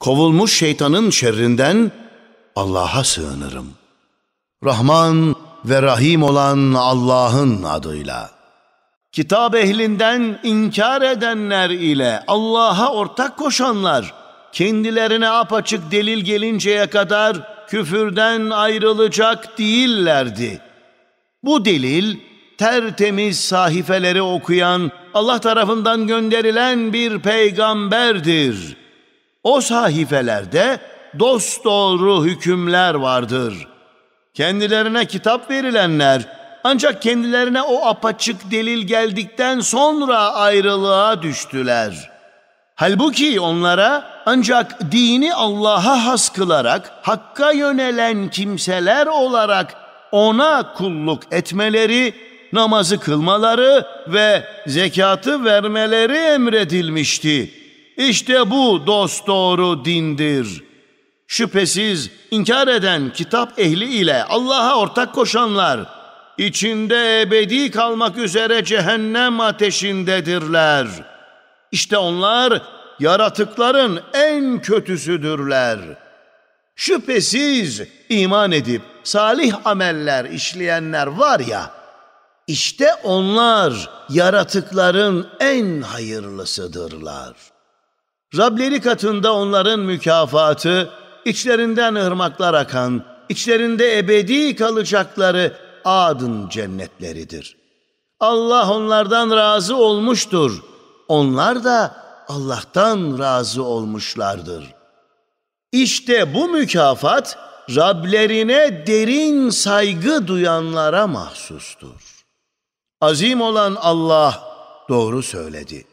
Kovulmuş şeytanın şerrinden Allah'a sığınırım. Rahman ve Rahim olan Allah'ın adıyla. Kitap ehlinden inkar edenler ile Allah'a ortak koşanlar, kendilerine apaçık delil gelinceye kadar küfürden ayrılacak değillerdi. Bu delil tertemiz sahifeleri okuyan Allah tarafından gönderilen bir peygamberdir.'' O sahifelerde dosdoğru hükümler vardır. Kendilerine kitap verilenler ancak kendilerine o apaçık delil geldikten sonra ayrılığa düştüler. Halbuki onlara ancak dini Allah'a has kılarak hakka yönelen kimseler olarak ona kulluk etmeleri, namazı kılmaları ve zekatı vermeleri emredilmişti.'' İşte bu dost doğru dindir. Şüphesiz inkar eden kitap ehli ile Allah'a ortak koşanlar içinde ebedi kalmak üzere cehennem ateşindedirler. İşte onlar yaratıkların en kötüsüdürler. Şüphesiz iman edip salih ameller işleyenler var ya, işte onlar yaratıkların en hayırlısıdırlar.'' Rableri katında onların mükafatı, içlerinden ırmaklar akan, içlerinde ebedi kalacakları adın cennetleridir. Allah onlardan razı olmuştur. Onlar da Allah'tan razı olmuşlardır. İşte bu mükafat Rablerine derin saygı duyanlara mahsustur. Azim olan Allah doğru söyledi.